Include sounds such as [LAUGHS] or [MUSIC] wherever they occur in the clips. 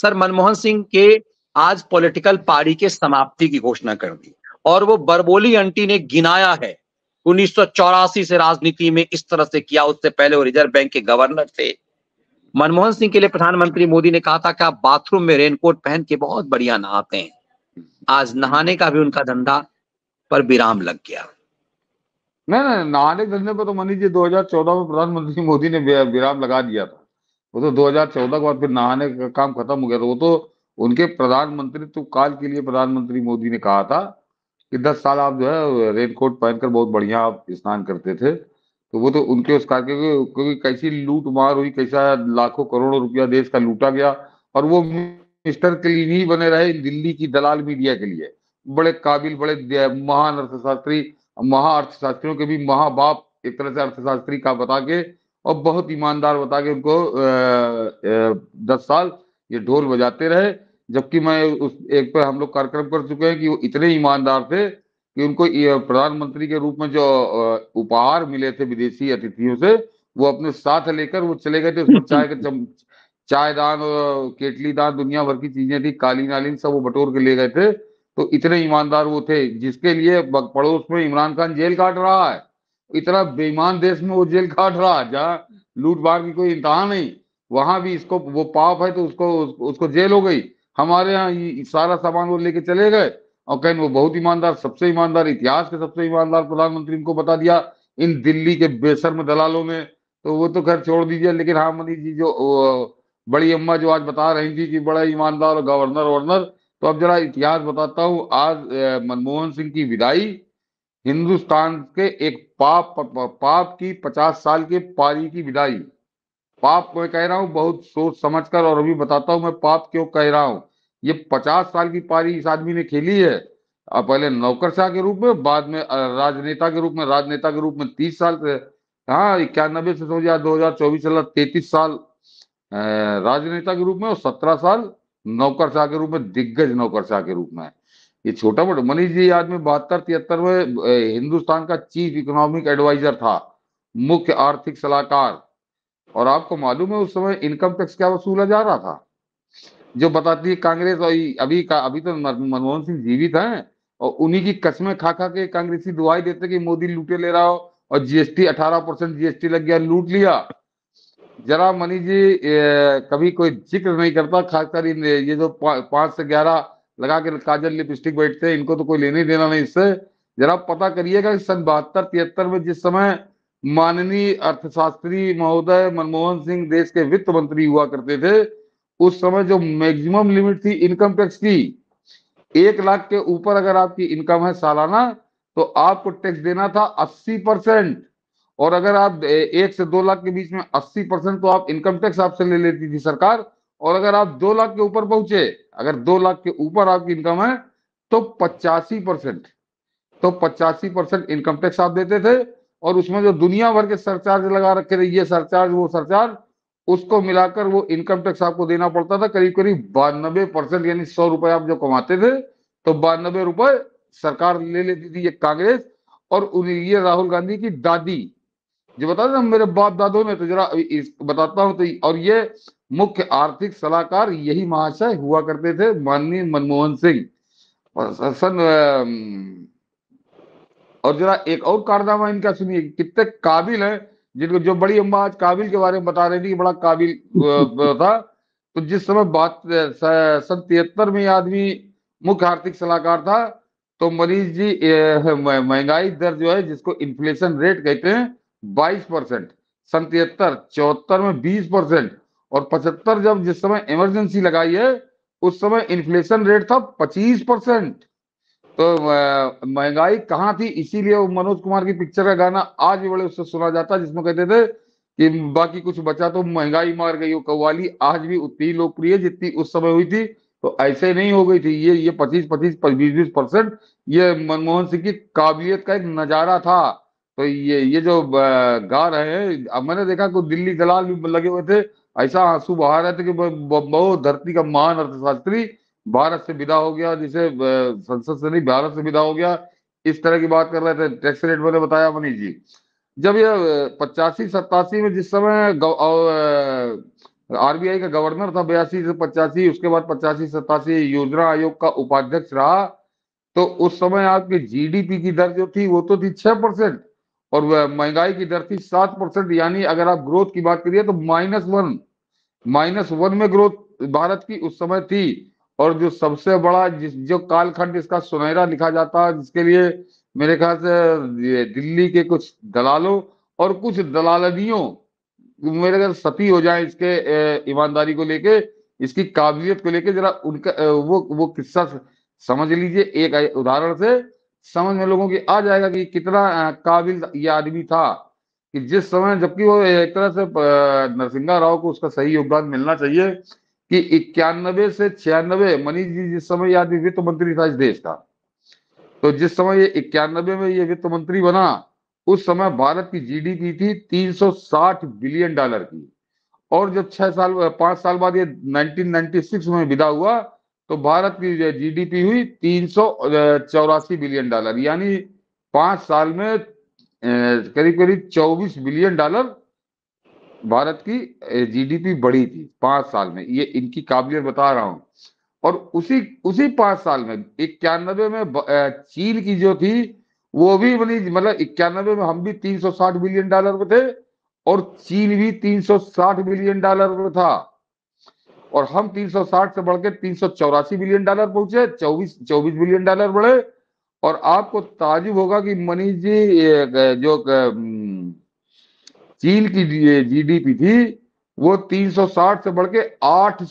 sir Manmohan Singh के आज political पारी के समाप्ति की घोषणा कर दी और वो बरबोली अंटी ने गिनाया है उन्नीस से राजनीति में इस तरह से किया उससे पहले वो रिजर्व बैंक के गवर्नर थे मनमोहन सिंह के लिए प्रधानमंत्री मोदी ने कहा था कि आप बाथरूम में रेनकोट पहन के बहुत बढ़िया नहाते हैं आज नहाने का भी उनका धंधा पर विराम लग गया नहीं नहीं नहाने धंधे पर तो मनीष जी दो में प्रधानमंत्री मोदी ने विराम लगा दिया था वो तो 2014 के बाद फिर नहाने का काम खत्म हो गया था वो तो उनके प्रधानमंत्री तो काल के लिए प्रधानमंत्री मोदी ने कहा था कि 10 साल आप जो है रेनकोट पहनकर बहुत बढ़िया आप स्नान करते थे तो वो तो उनके उस कार्य क्योंकि कैसी लूट मार हुई कैसा लाखों करोड़ों रुपया देश का लूटा गया और वो मिनिस्टर के लिए बने रहे दिल्ली की दलाल मीडिया के लिए बड़े काबिल बड़े महान अर्थशास्त्री महा अर्थशास्त्रियों के भी महाबाप एक तरह से अर्थशास्त्री का बता के और बहुत ईमानदार बता के उनको दस साल ये ढोल बजाते रहे जबकि मैं उस एक पर हम लोग कार्यक्रम कर चुके हैं कि वो इतने ईमानदार थे कि उनको प्रधानमंत्री के रूप में जो उपहार मिले थे विदेशी अतिथियों से वो अपने साथ लेकर वो चले गए थे उसमें चाय के चम चाय दान केटली दान दुनिया भर की चीजें थी कालीन आलीन सब वो बटोर के ले गए थे तो इतने ईमानदार वो थे जिसके लिए पड़ोस में इमरान खान जेल काट रहा है इतना बेईमान देश में वो जेल काट रहा जहाँ लूट भाग की कोई इंतहा नहीं वहां भी इसको वो पाप है तो उसको उसको जेल हो गई हमारे यहाँ सारा सामान वो लेके चले गए और कहें वो बहुत ईमानदार सबसे ईमानदार इतिहास के सबसे ईमानदार प्रधानमंत्री इनको बता दिया इन दिल्ली के बेसर दलालों में तो वो तो खैर छोड़ दीजिए लेकिन हाँ मनी जी जो बड़ी अम्मा जो आज बता रही थी कि बड़ा ईमानदार गवर्नर वर्नर तो अब जरा इतिहास बताता हूँ आज मनमोहन सिंह की विदाई हिंदुस्तान के एक पाप पाप की पचास साल के पारी की विदाई पाप मैं कह रहा हूं बहुत सोच समझकर और अभी बताता हूं मैं पाप क्यों कह रहा हूं ये पचास साल की पारी इस आदमी ने खेली है अब पहले नौकरशाह के रूप में बाद में राजनेता के रूप में राजनेता के रूप में तीस साल से हाँ इक्यानबे से सोचा दो हजार चौबीस साल तैतीस साल राजनेता के रूप में और सत्रह साल नौकरशाह के रूप में दिग्गज नौकरशाह के रूप में ये छोटा मोटा मनीष जी में बहत्तर तिहत्तर में हिंदुस्तान का चीफ इकोनॉमिक एडवाइजर था मुख्य आर्थिक सलाहकार और आपको मालूम है उस समय इनकम टैक्स क्या वसूला जा रहा था जो बताती है कांग्रेस और अभी का अभी तो मनमोहन सिंह जीवित हैं और उन्हीं की कसमें खा खा के कांग्रेसी दुआई देते कि मोदी लूटे ले रहा हो और जीएसटी 18 परसेंट जीएसटी लग गया लूट लिया जरा मनीष जी ए, कभी कोई जिक्र नहीं करता खासकर ये जो पांच से ग्यारह लगा के काजल लिपस्टिक बैठते इनको तो कोई लेने देना नहीं इससे जरा पता करिएगा कि सन बहत्तर तिहत्तर में जिस समय माननीय अर्थशास्त्री महोदय मनमोहन सिंह देश के वित्त मंत्री हुआ करते थे उस समय जो मैक्सिमम लिमिट थी इनकम टैक्स की एक लाख के ऊपर अगर आपकी इनकम है सालाना तो आपको टैक्स देना था अस्सी परसेंट और अगर आप एक से दो लाख के बीच में अस्सी परसेंट तो आप इनकम टैक्स आपसे ले लेती थी सरकार और अगर आप दो लाख के ऊपर पहुंचे अगर दो लाख के ऊपर आपकी इनकम है तो पचासी परसेंट तो पचासी परसेंट इनकम टैक्स आप देते थे और उसमें जो दुनिया भर के सरचार्ज लगा रखे थे ये सरचार्ज वो सरचार्ज उसको मिलाकर वो इनकम टैक्स आपको देना पड़ता था करीब करीब बानबे परसेंट यानी सौ रुपए आप जो कमाते थे तो बानबे रुपए सरकार ले लेती थी ये कांग्रेस और ये राहुल गांधी की दादी जो बता मेरे बाप दादो ने तो जरा बताता हूँ तो और ये मुख्य आर्थिक सलाहकार यही महाशय हुआ करते थे माननीय मनमोहन सिंह सन और जरा एक और कारनामा इनका सुनिए कितने काबिल है जिनको जो बड़ी अम्मा आज काबिल के बारे में बता रहे थी बड़ा काबिल था तो जिस समय बात सन तिहत्तर में आदमी मुख्य आर्थिक सलाहकार था तो मनीष जी महंगाई दर जो है जिसको इन्फ्लेशन रेट कहते हैं बाईस परसेंट सन तिहत्तर चौहत्तर में बीस परसेंट और पचहत्तर जब जिस समय इमरजेंसी लगाई है उस समय इन्फ्लेशन रेट था पच्चीस परसेंट तो महंगाई कहाँ थी इसीलिए मनोज कुमार की पिक्चर का गाना आज भी बड़े उससे सुना जाता है जिसमें कहते थे कि बाकी कुछ बचा तो महंगाई मार गई हो कव्वाली आज भी उतनी लोकप्रिय जितनी उस समय हुई थी तो ऐसे नहीं हो गई थी ये ये पच्चीस पच्चीस बीस बीस परसेंट ये मनमोहन सिंह की काबिलियत का एक नजारा था तो ये ये जो गा रहे हैं अब मैंने देखा कुछ दिल्ली दलाल भी लगे हुए थे ऐसा आंसू बहा रहे थे कि बहुत धरती का महान अर्थशास्त्री भारत से विदा हो गया जिसे संसद से नहीं भारत से विदा हो गया इस तरह की बात कर रहे थे टैक्स रेट मैंने बताया मनीष जी जब ये पचासी सत्तासी में जिस समय आरबीआई का गवर्नर था बयासी से पचासी उसके बाद पचासी सतासी योजना आयोग का उपाध्यक्ष रहा तो उस समय आपके जीडीपी की दर जो थी वो तो थी छह परसेंट और महंगाई की दर थी सात परसेंट यानी अगर आप ग्रोथ की बात करिए तो माइनस वन माइनस वन में ग्रोथ भारत की उस समय थी और जो सबसे बड़ा जिस जो कालखंड इसका सुनहरा लिखा जाता है जिसके लिए मेरे ख्याल से दिल्ली के कुछ दलालों और कुछ दलालियों मेरे ख्याल सती हो जाए इसके ईमानदारी को लेके इसकी काबिलियत को लेके जरा उनका वो वो किस्सा समझ लीजिए एक उदाहरण से समझ में लोगों की आ जाएगा कि कितना काबिल ये आदमी था कि जिस समय जबकि वो एक तरह से नरसिंह राव को उसका सही योगदान मिलना चाहिए कि इक्यानबे से छियानबे मनीष जी जिस समय याद वित्त मंत्री था इस देश का तो जिस समय ये इक्यानबे में ये वित्त मंत्री बना उस समय भारत की जीडीपी थी 360 बिलियन डॉलर की और जब छह साल पांच साल बाद ये 1996 में विदा हुआ तो भारत की जीडीपी हुई तीन बिलियन डॉलर यानी पांच साल में करीब करीब 24 बिलियन डॉलर भारत की जीडीपी बढ़ी थी पांच साल में ये इनकी काबिलियत बता रहा हूं और उसी उसी पांच साल में इक्यानबे में चीन की जो थी वो भी मतलब इक्यानबे में हम भी 360 बिलियन डॉलर पे थे और चीन भी 360 बिलियन डॉलर पे था और हम 360 से बढ़कर तीन बिलियन डॉलर पहुंचे 24 24 बिलियन डॉलर बढ़े और आपको ताजुब होगा कि मनीष जी जो चीन की जीडीपी थी वो 360 से बढ़ के आठ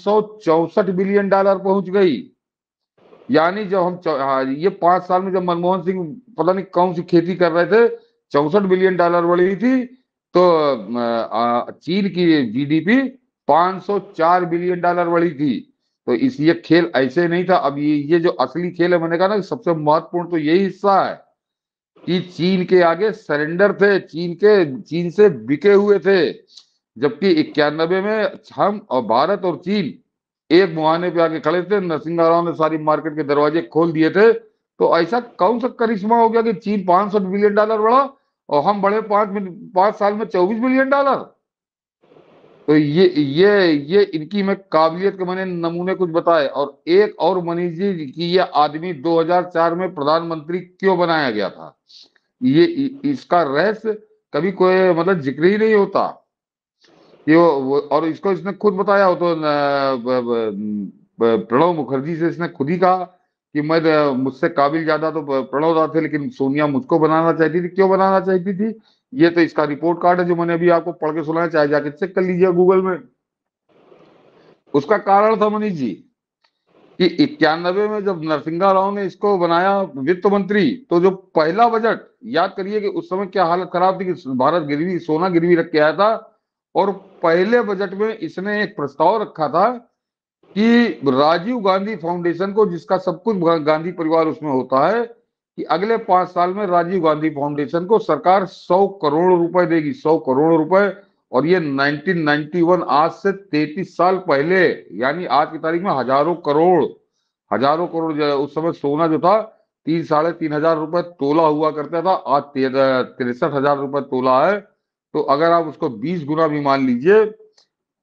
बिलियन डॉलर पहुंच गई यानी जब हम हाँ, ये पांच साल में जब मनमोहन सिंह पता नहीं कौन सी खेती कर रहे थे चौसठ बिलियन डॉलर बढ़ी थी तो चीन की जीडीपी 504 बिलियन डॉलर बढ़ी थी तो इसलिए खेल ऐसे नहीं था अब ये ये जो असली खेल है मैंने कहा ना सबसे महत्वपूर्ण तो यही हिस्सा है कि चीन के आगे सरेंडर थे चीन के चीन से बिके हुए थे जबकि इक्यानबे में हम और भारत और चीन एक मुहाने पे आके खड़े थे नरसिंह राव ने सारी मार्केट के दरवाजे खोल दिए थे तो ऐसा कौन सा करिश्मा हो गया कि चीन 500 बिलियन डॉलर बढ़ा और हम बढ़े पांच पांच साल में 24 बिलियन डॉलर तो ये ये ये इनकी मैं काबिलियत के मैंने नमूने कुछ बताए और एक और मनीष जी की ये आदमी 2004 में प्रधानमंत्री क्यों बनाया गया था ये इसका रहस्य कभी कोई मतलब जिक्र ही नहीं होता ये वो, और इसको इसने खुद बताया हो तो प्रणव मुखर्जी से इसने खुद ही कहा कि मैं मुझसे काबिल ज्यादा तो प्रणव था थे लेकिन सोनिया मुझको बनाना चाहती थी क्यों बनाना चाहती थी ये तो इसका रिपोर्ट कार्ड है जो मैंने अभी आपको पढ़ के सुनाया चाहे जाके चेक कर लीजिए गूगल में उसका कारण था मनीष जी कि इक्यानबे में जब नरसिंहा राव ने इसको बनाया वित्त मंत्री तो जो पहला बजट याद करिए कि उस समय क्या हालत खराब थी कि भारत गिरवी सोना गिरवी रख के आया था और पहले बजट में इसने एक प्रस्ताव रखा था कि राजीव गांधी फाउंडेशन को जिसका सब कुछ गांधी परिवार उसमें होता है कि अगले पांच साल में राजीव गांधी फाउंडेशन को सरकार सौ करोड़ रुपए देगी सौ करोड़ रुपए और ये 1991 आज से 33 साल पहले यानी आज की तारीख में हजारों करोड़ हजारों करोड़ उस समय सोना जो था तीन साढ़े तीन हजार रुपए तोला हुआ करता था आज तिरसठ हजार रुपए तोला है तो अगर आप उसको बीस गुना भी मान लीजिए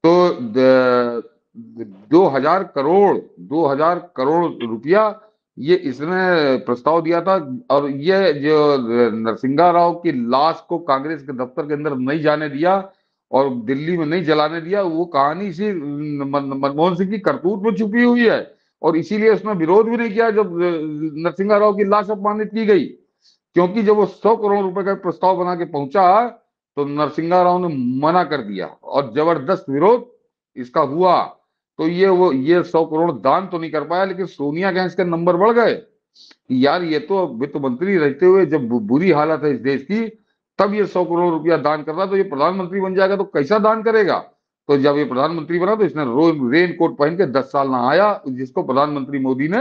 तो दो हजार करोड़ दो हजार करोड़ रुपया ये इसने प्रस्ताव दिया था और ये जो नरसिंगा राव की लाश को कांग्रेस के दफ्तर के अंदर नहीं जाने दिया और दिल्ली में नहीं जलाने दिया वो कहानी सी मनमोहन सिंह की करतूत में छुपी हुई है और इसीलिए उसने विरोध भी नहीं किया जब नरसिंहा राव की लाश अपमानित की गई क्योंकि जब वो सौ करोड़ रुपए का प्रस्ताव बना के पहुंचा तो नरसिंहा राव ने मना कर दिया और जबरदस्त विरोध इसका हुआ तो ये वो ये सौ करोड़ दान तो नहीं कर पाया लेकिन सोनिया गैंस के नंबर बढ़ गए यार ये तो वित्त मंत्री रहते हुए जब बुरी हालत है इस देश की तब ये सौ करोड़ रुपया दान कर रहा तो ये प्रधानमंत्री बन जाएगा तो कैसा दान करेगा तो जब ये प्रधानमंत्री बना तो इसने रेन कोट पहन के दस साल ना आया जिसको प्रधानमंत्री मोदी ने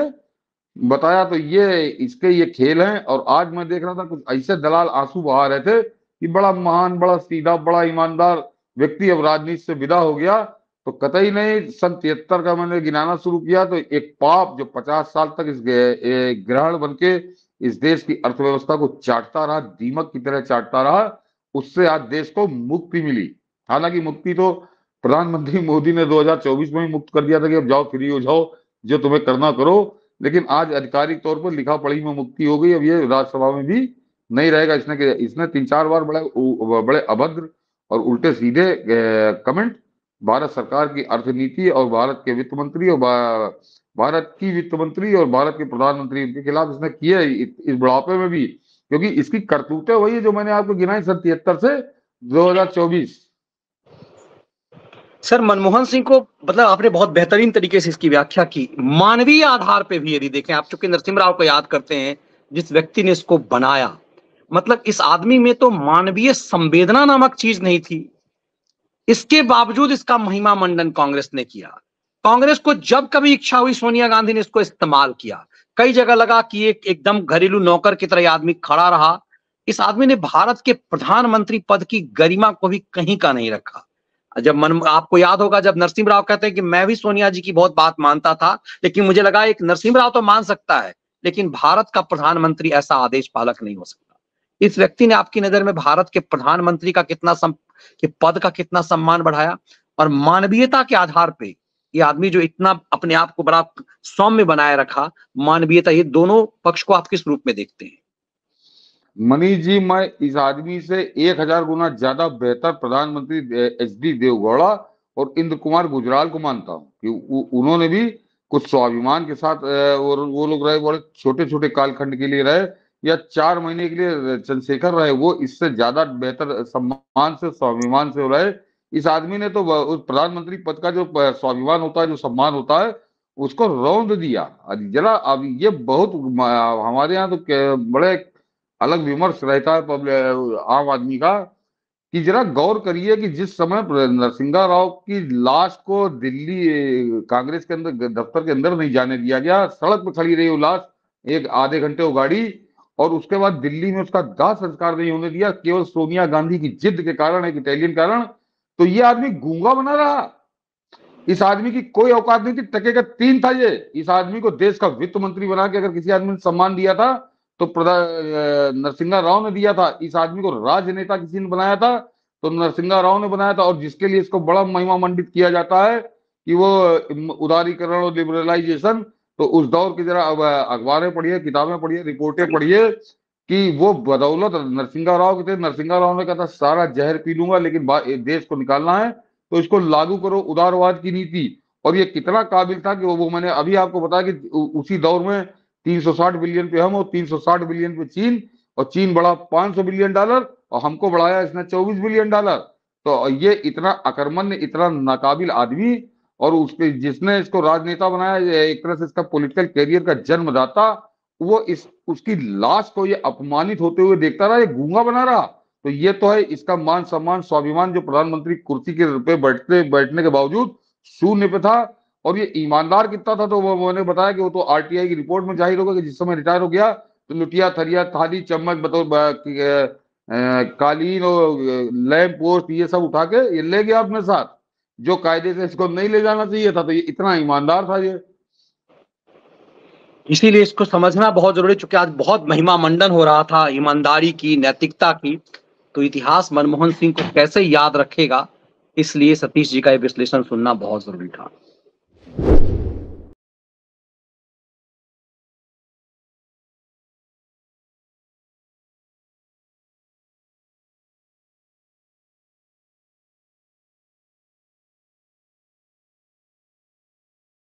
बताया तो ये इसके ये खेल हैं और आज मैं देख रहा था कुछ ऐसे दलाल आंसू बहा रहे थे कि बड़ा महान बड़ा सीधा बड़ा ईमानदार व्यक्ति अब राजनीति से विदा हो गया तो कतई नहीं सन तिहत्तर का मैंने गिनाना शुरू किया तो एक पाप जो पचास साल तक इस ग्रहण बन के इस देश की अर्थव्यवस्था को चाटता रहा दीमक की तरह चाटता रहा उससे आज देश को मुक्ति मिली हालांकि मुक्ति तो प्रधानमंत्री [LAUGHS] मोदी ने 2024 में ही मुक्त कर दिया था कि अब जाओ फ्री हो जाओ जो तुम्हें करना करो लेकिन आज आधिकारिक तौर पर लिखा पढ़ी में मुक्ति हो गई अब ये राज्यसभा में भी नहीं रहेगा इसने इसने तीन चार बार बड़े बड़े अभद्र और उल्टे सीधे कमेंट भारत सरकार की अर्थनीति और भारत के वित्त मंत्री और भारत की वित्त मंत्री और भारत के प्रधानमंत्री इनके खिलाफ इसने किया इस बुढ़ापे में भी क्योंकि इसकी करतूतें वही है जो मैंने आपको गिनाई सर तिहत्तर से 2024 सर मनमोहन सिंह को मतलब आपने बहुत बेहतरीन तरीके से इसकी व्याख्या की मानवीय आधार पे भी यदि देखें आप चूंकि नरसिंह राव को याद करते हैं जिस व्यक्ति ने इसको बनाया मतलब इस आदमी में तो मानवीय संवेदना नामक चीज नहीं थी इसके बावजूद इसका महिमा मंडन कांग्रेस ने किया कांग्रेस को जब कभी इच्छा हुई सोनिया गांधी ने इसको इस्तेमाल किया कई जगह लगा कि एक एकदम घरेलू नौकर की तरह आदमी खड़ा रहा इस आदमी ने भारत के प्रधानमंत्री पद की गरिमा को भी कहीं का नहीं रखा जब मन आपको याद होगा जब नरसिंह राव कहते हैं कि मैं भी सोनिया जी की बहुत बात मानता था लेकिन मुझे लगा एक नरसिंह राव तो मान सकता है लेकिन भारत का प्रधानमंत्री ऐसा आदेश पालक नहीं हो सकता इस व्यक्ति ने आपकी नजर में भारत के प्रधानमंत्री का कितना कि पद का कितना सम्मान बढ़ाया और मानवीयता के आधार पे ये आदमी जो इतना अपने आप को बड़ा सौम्य बनाए रखा मानवीयता ये दोनों पक्ष को आप किस रूप में देखते हैं मनीष जी मैं इस आदमी से एक हजार गुना ज्यादा बेहतर प्रधानमंत्री एच डी देवगौड़ा और इंद्र कुमार गुजराल को मानता हूँ कि उन्होंने भी कुछ स्वाभिमान के साथ और वो लोग रहे बड़े छोटे छोटे कालखंड के लिए रहे या चार महीने के लिए चंद्रशेखर रहे वो इससे ज्यादा बेहतर सम्मान से स्वाभिमान से हो रहा है इस आदमी ने तो उस प्रधानमंत्री पद का जो स्वाभिमान होता है जो सम्मान होता है उसको रौंद दिया जरा अब ये बहुत हमारे यहाँ तो बड़े अलग विमर्श रहता है आम आदमी का कि जरा गौर करिए कि जिस समय नरसिंहा राव की लाश को दिल्ली कांग्रेस के अंदर दफ्तर के अंदर नहीं जाने दिया गया सड़क पर खड़ी रही वो लाश एक आधे घंटे वो गाड़ी और उसके बाद दिल्ली में उसका दाह संस्कार नहीं होने दिया केवल सोनिया गांधी की जिद के कारण एक इटालियन कारण तो ये आदमी गूंगा बना रहा इस आदमी की कोई औकात नहीं थी टके का तीन था ये इस आदमी को देश का वित्त मंत्री बना के अगर किसी आदमी ने सम्मान दिया था तो प्रधान नरसिंह राव ने दिया था इस आदमी को राजनेता किसी ने बनाया था तो नरसिंह राव ने बनाया था और जिसके लिए इसको बड़ा महिमा मंडित किया जाता है कि वो उदारीकरण और लिबरलाइजेशन तो उस दौर की जरा अखबारें पढ़िए किताबें पढ़िए रिपोर्टें पढ़िए कि वो बदौलत नरसिंगा राव के थे नरसिंगा राव ने कहा था सारा जहर पी लूंगा लेकिन देश को निकालना है तो इसको लागू करो उदारवाद की नीति और ये कितना काबिल था कि वो, वो मैंने अभी आपको बताया कि उसी दौर में 360 बिलियन पे हम और 360 बिलियन पे चीन और चीन बढ़ा 500 बिलियन डॉलर और हमको बढ़ाया इसने 24 बिलियन डॉलर तो ये इतना अकर्मण्य इतना नाकाबिल आदमी और उसके जिसने इसको राजनेता बनाया एक तरह से इसका पॉलिटिकल करियर का जन्मदाता वो इस उसकी लाश को ये अपमानित होते हुए देखता रहा ये गूंगा बना रहा तो ये तो है इसका मान सम्मान स्वाभिमान जो प्रधानमंत्री कुर्सी के पे बैठते बैठने के बावजूद शून्य पे था और ये ईमानदार कितना था तो वो मैंने बताया कि वो तो आरटीआई की रिपोर्ट में जाहिर होगा कि जिस समय रिटायर हो गया तो लुटिया थरिया थाली चम्मच बतौर कालीन और लैम्प पोस्ट ये सब उठा के ये ले गया अपने साथ जो कायदे से इसको नहीं ले जाना चाहिए था तो ये इतना ईमानदार था ये इसीलिए इसको समझना बहुत जरूरी चूंकि आज बहुत महिमा मंडन हो रहा था ईमानदारी की नैतिकता की तो इतिहास मनमोहन सिंह को कैसे याद रखेगा इसलिए सतीश जी का यह विश्लेषण सुनना बहुत जरूरी था